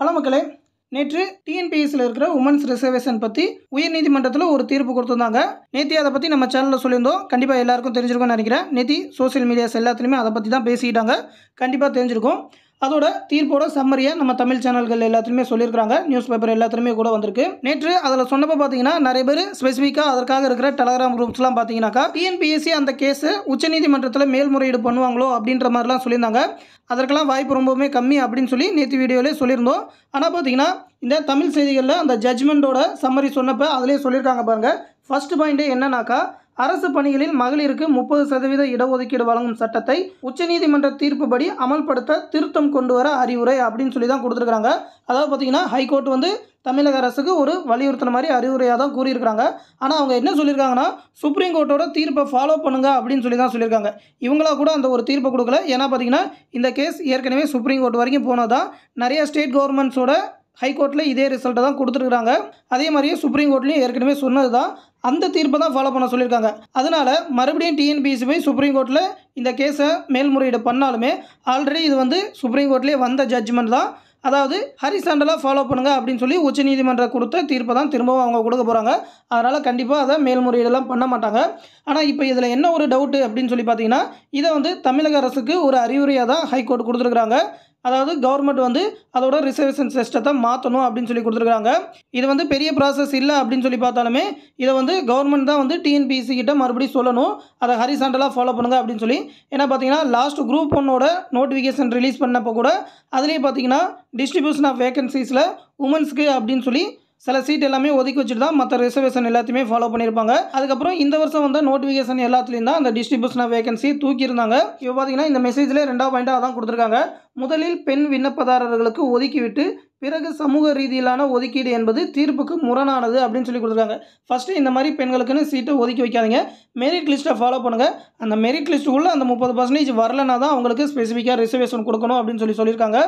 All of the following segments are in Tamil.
ஹலோ மக்களே நேற்று டிஎன்பிஎஸ்சியில் இருக்கிற உமன்ஸ் ரிசர்வேஷன் பற்றி உயர்நீதிமன்றத்தில் ஒரு தீர்ப்பு கொடுத்துருந்தாங்க நேற்று அதை பற்றி நம்ம சேனலில் சொல்லியிருந்தோம் கண்டிப்பாக எல்லாருக்கும் தெரிஞ்சிருக்கும்னு நினைக்கிறேன் நேற்று சோசியல் மீடியாஸ் எல்லாத்துலேயுமே அதை பற்றி தான் பேசிக்கிட்டாங்க கண்டிப்பாக தெரிஞ்சிருக்கும் அதோட தீர்ப்போட சம்மரியாக நம்ம தமிழ் சேனல்கள் எல்லாத்துலேயுமே சொல்லியிருக்காங்க நியூஸ் பேப்பர் எல்லாத்துலேயுமே கூட வந்திருக்கு நேற்று அதில் சொன்னப்போ பார்த்தீங்கன்னா நிறைய பேர் ஸ்பெசிஃபிக்காக அதற்காக இருக்கிற டெலகிராம் குரூப்ஸ்லாம் பார்த்தீங்கன்னாக்கா டிஎன்பிஎஸ்சி அந்த கேஸ் உச்சநீதிமன்றத்தில் மேல்முறையீடு பண்ணுவாங்களோ அப்படின்ற மாதிரிலாம் சொல்லியிருந்தாங்க அதற்கெல்லாம் வாய்ப்பு ரொம்பவுமே கம்மி அப்படின்னு சொல்லி நேற்று வீடியோவிலே சொல்லியிருந்தோம் ஆனால் பார்த்தீங்கன்னா இந்த தமிழ் செய்திகளில் அந்த ஜட்ஜ்மெண்ட்டோட சம்மரி சொன்னப்போ அதிலே சொல்லியிருக்காங்க பாருங்கள் ஃபஸ்ட் பாயிண்ட்டு என்னன்னாக்கா அரசு பணிகளில் மகளிருக்கு முப்பது சதவீத இடஒதுக்கீடு வழங்கும் சட்டத்தை உச்சநீதிமன்ற தீர்ப்புப்படி அமல்படுத்த திருத்தம் கொண்டு வர அறிவுரை அப்படின்னு சொல்லி தான் கொடுத்துருக்காங்க அதாவது பார்த்தீங்கன்னா ஹைகோர்ட் வந்து தமிழக அரசுக்கு ஒரு வலியுறுத்தின மாதிரி அறிவுரையாக தான் கூறியிருக்கிறாங்க ஆனால் அவங்க என்ன சொல்லியிருக்காங்கன்னா சுப்ரீம் கோர்ட்டோட தீர்ப்பை ஃபாலோ பண்ணுங்க அப்படின்னு சொல்லி தான் சொல்லியிருக்காங்க இவங்களா கூட அந்த ஒரு தீர்ப்பை கொடுக்கல ஏன்னா பார்த்தீங்கன்னா இந்த கேஸ் ஏற்கனவே சுப்ரீம் கோர்ட் வரைக்கும் போனது தான் நிறைய ஸ்டேட் கவர்மெண்ட்ஸோட ஹைகோர்ட்டில் இதே ரிசல்ட்டை தான் கொடுத்துருக்குறாங்க அதே மாதிரியே சுப்ரீம் கோர்ட்லேயும் ஏற்கனவே சொன்னது தான் அந்த தீர்ப்பை தான் ஃபாலோ பண்ண சொல்லியிருக்காங்க அதனால் மறுபடியும் டிஎன்பிஎஸ்சி போய் சுப்ரீம் கோர்ட்டில் இந்த கேஸை மேல்முறையீடு பண்ணாலுமே ஆல்ரெடி இது வந்து சுப்ரீம் கோர்ட்லேயே வந்த ஜட்ஜ்மெண்ட் தான் அதாவது ஹரிசாண்டலாக ஃபாலோ பண்ணுங்கள் அப்படின்னு சொல்லி உச்சநீதிமன்றம் கொடுத்த தீர்ப்பை தான் திரும்பவும் அவங்க கொடுக்க போகிறாங்க அதனால் கண்டிப்பாக அதை மேல்முறையீடெல்லாம் பண்ண மாட்டாங்க ஆனால் இப்போ இதில் என்ன ஒரு டவுட்டு அப்படின்னு சொல்லி பார்த்தீங்கன்னா இதை வந்து தமிழக அரசுக்கு ஒரு அறிவுரையாக தான் ஹைகோர்ட் கொடுத்துருக்குறாங்க அதாவது கவர்மெண்ட் வந்து அதோட ரிசர்வேஷன் சிஸ்டத்தை மாற்றணும் அப்படின்னு சொல்லி கொடுத்துருக்காங்க இது வந்து பெரிய ப்ராசஸ் இல்லை அப்படின்னு சொல்லி பார்த்தாலுமே இதை வந்து கவர்மெண்ட் தான் வந்து டிஎன்பிசி கிட்ட மறுபடியும் சொல்லணும் அதை ஹரிசாண்டலாக ஃபாலோ பண்ணுங்கள் அப்படின்னு சொல்லி ஏன்னா பார்த்தீங்கன்னா லாஸ்ட் குரூப் ஒன்னோட நோட்டிஃபிகேஷன் ரிலீஸ் பண்ணப்போ கூட அதுலேயே பார்த்தீங்கன்னா டிஸ்ட்ரிபியூஷன் ஆஃப் வேகன்சிஸில் உமன்ஸ்க்கு அப்படின்னு சொல்லி சில சீட் எல்லாமே ஒதுக்கி வச்சுட்டு தான் மற்ற ரிசர்வேஷன் எல்லாத்தையுமே ஃபாலோ பண்ணியிருப்பாங்க அதுக்கப்புறம் இந்த வருஷம் வந்த நோட்டிஃபிகேஷன் எல்லாத்துலேயும் தான் அந்த டிஸ்ட்ரிபியூஷன் வேகன்சி தூக்கியிருந்தாங்க இப்போ பார்த்தீங்கன்னா இந்த மெசேஜில் ரெண்டாவது பாயிண்டாக தான் கொடுத்துருக்காங்க முதலில் பெண் விண்ணப்பதாரர்களுக்கு ஒதுக்கிவிட்டு பிறகு சமூக ரீதியிலான ஒதுக்கீடு என்பது தீர்ப்புக்கு முரணானது அப்படின்னு சொல்லி கொடுத்துருக்காங்க ஃபஸ்ட்டு இந்த மாதிரி பெண்களுக்குன்னு சீட்டை ஒதுக்கி வைக்காதீங்க மெரிட் லிஸ்ட்டை ஃபாலோ பண்ணுங்கள் அந்த மெரிட் லிஸ்ட்டுக்குள்ளே அந்த முப்பது பர்சன்டேஜ் வரலனா தான் அவங்களுக்கு ஸ்பெசிஃபிக்காக ரிசர்வேஷன் கொடுக்கணும் அப்படின்னு சொல்லி சொல்லியிருக்காங்க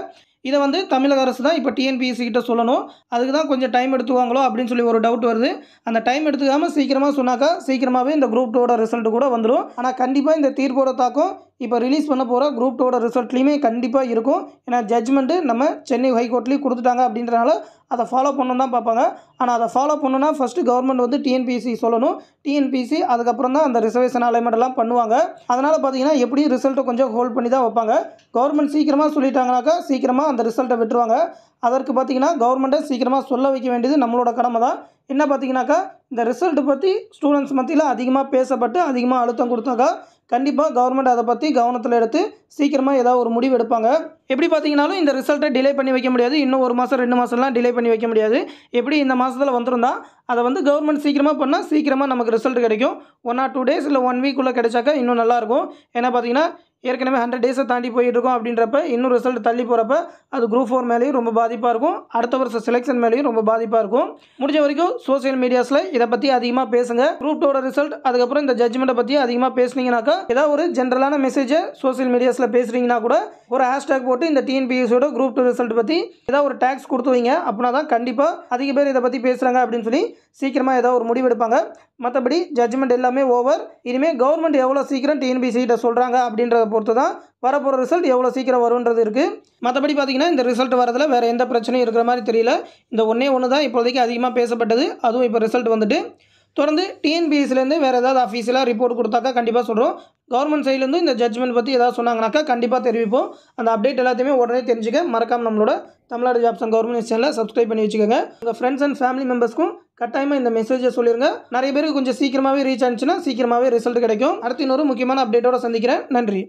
இதை வந்து தமிழக அரசு தான் இப்போ டிஎன்பிஎஸ்சி கிட்ட சொல்லணும் அதுக்கு தான் கொஞ்சம் டைம் எடுத்துவாங்களோ அப்படின்னு சொல்லி ஒரு டவுட் வருது அந்த டைம் எடுத்துக்காமல் சீக்கிரமாக சொன்னாக்கா சீக்கிரமாகவே இந்த குரூப் டூட ரிசல்ட் கூட வந்துடும் ஆனால் கண்டிப்பாக இந்த தீர்ப்போட தாக்கம் இப்போ ரிலீஸ் பண்ண போகிற குரூப் டூட ரிசல்ட்லேயுமே கண்டிப்பாக இருக்கும் ஏன்னா ஜட்ஜ்மெண்ட்டு நம்ம சென்னை ஹைகோர்ட்லேயும் கொடுத்துட்டாங்க அப்படின்றனால அதை ஃபாலோ பண்ணணும் தான் பார்ப்பாங்க ஆனால் அதை ஃபாலோ பண்ணணுன்னா ஃபஸ்ட்டு கவர்மெண்ட் வந்து டிஎன்பிசி சொல்லணும் டிஎன்பிசி அதுக்கப்புறம் தான் அந்த ரிசர்வேஷன் அலைமெண்ட் எல்லாம் பண்ணுவாங்க அதனால் பார்த்தீங்கன்னா எப்படி ரிசல்ட்டை கொஞ்சம் ஹோல்ட் பண்ணி தான் வைப்பாங்க கவர்மெண்ட் சீக்கிரமாக சொல்லிட்டாங்கனாக்கா சீக்கிரமாக அந்த ரிசல்ட்டை விட்டுருவாங்க அதற்கு பார்த்திங்கன்னா கவர்மெண்ட்டை சீக்கிரமாக சொல்ல வைக்க வேண்டியது நம்மளோட கடமை தான் என்ன பார்த்தீங்கன்னாக்கா இந்த ரிசல்ட் பற்றி ஸ்டூடெண்ட்ஸ் மத்தியில் அதிகமாக பேசப்பட்டு அதிகமாக அழுத்தம் கொடுத்தாக்கா கண்டிப்பாக கவர்மெண்ட் அதை பற்றி கவனத்தில் எடுத்து சீக்கிரமாக ஏதாவது ஒரு முடிவு எடுப்பாங்க எப்படி பார்த்தீங்கனாலும் இந்த ரிசல்ட்டை டிலே பண்ணி வைக்க முடியாது இன்னும் ஒரு மாதம் ரெண்டு மாதம்லாம் டிலே பண்ணி வைக்க முடியாது எப்படி இந்த மாதத்தில் வந்துருந்தால் அதை வந்து கவர்மெண்ட் சீக்கிரமாக பண்ணால் சீக்கிரமாக நமக்கு ரிசல்ட் கிடைக்கும் ஒன் ஆர் டூ டேஸ் இல்லை ஒன் வீக்குள்ளே கிடைச்சாக்கா இன்னும் நல்லாயிருக்கும் ஏன்னா பார்த்தீங்கன்னா ஏற்கனவே ஹண்ட்ரட் டேஸை தாண்டி போயிட்டுருக்கோம் அப்படின்றப்ப இன்னும் ரிசல்ட் தள்ளி போகிறப்ப அது குரூப் ஃபோர் மேலேயும் ரொம்ப பாதிப்பாக இருக்கும் அடுத்த வருஷம் செலெக்ஷன் மேலேயும் ரொம்ப பாதிப்பாக இருக்கும் முடிஞ்ச வரைக்கும் சோசியல் மீடியாஸில் இதை பற்றி அதிகமாக பேசுங்க குரூப் டூட ரிசல்ட் அதுக்கப்புறம் இந்த ஜட்ஜ்மெண்ட்டை பற்றி அதிகமாக பேசுனீங்கனாக்கா ஏதாவது ஒரு ஜென்ரலான மெசேஜை சோசியல் மீடியாஸில் பேசுகிறீங்கன்னா கூட ஒரு ஹேஷ்டேக் போட்டு இந்த டிஎன்பிஎஸோட குரூப் டூ ரிசல்ட் பற்றி ஏதாவது ஒரு டேக்ஸ் கொடுத்து வைங்க அப்படின்னா தான் கண்டிப்பாக அதிக பேர் இதை பற்றி பேசுகிறாங்க அப்படின்னு சொல்லி சீக்கிரமாக ஏதாவது ஒரு முடிவெடுப்பாங்க மற்றபடி ஜட்ஜ்மெண்ட் எல்லாமே ஓவர் இனிமேல் கவர்மெண்ட் எவ்வளோ சீக்கிரம் டிஎன்பிசிகிட்ட சொல்கிறாங்க அப்படின்றத பொறுத்து தான் வரப்போகிற ரிசல்ட் எவ்வளோ சீக்கிரம் வரும்ன்றது இருக்குது மற்றபடி பார்த்திங்கன்னா இந்த ரிசல்ட் வரதில் வேறு எந்த பிரச்சனையும் இருக்கிற மாதிரி தெரியல இந்த ஒன்றே ஒன்று தான் இப்போதைக்கு அதிகமாக பேசப்பட்டது அதுவும் இப்போ ரிசல்ட் வந்துட்டு தொடர்ந்து டிஎன்பிஎஸ்லேருந்து வேறு ஏதாவது ஆஃபீஸெலாம் ரிப்போர்ட் கொடுத்தாக்கா கண்டிப்பாக சொல்கிறோம் கவர்மெண்ட் சைட்லேருந்து இந்த ஜட்மெண்ட் பற்றி ஏதாவது சொன்னாங்கனாக்கா கண்டிப்பாக தெரிவிப்போம் அந்த அப்டேட் எல்லாத்தையுமே உடனே தெரிஞ்சுக்க மறக்காமல் நம்மளோட தமிழ்நாடு ஜாப்ஸ் அண்ட் கவர்மெண்ட் சேனலில் சப்ஸ்கிரைப் பண்ணி வச்சுக்கோங்க உங்கள் ஃப்ரெண்ட்ஸ் அண்ட் ஃபேமிலி மெம்பர்ஸ்க்கும் கட்டாயமாக இந்த மெசேஜை சொல்லிடுங்க நிறைய பேருக்கு கொஞ்சம் சீக்கிரமாகவே ரீச் ஆச்சுன்னா சீக்கிரமாகவே ரிசல்ட் கிடைக்கும் அடுத்த இன்னொரு முக்கியமான அப்டேட்டோட சந்திக்கிறேன் நன்றி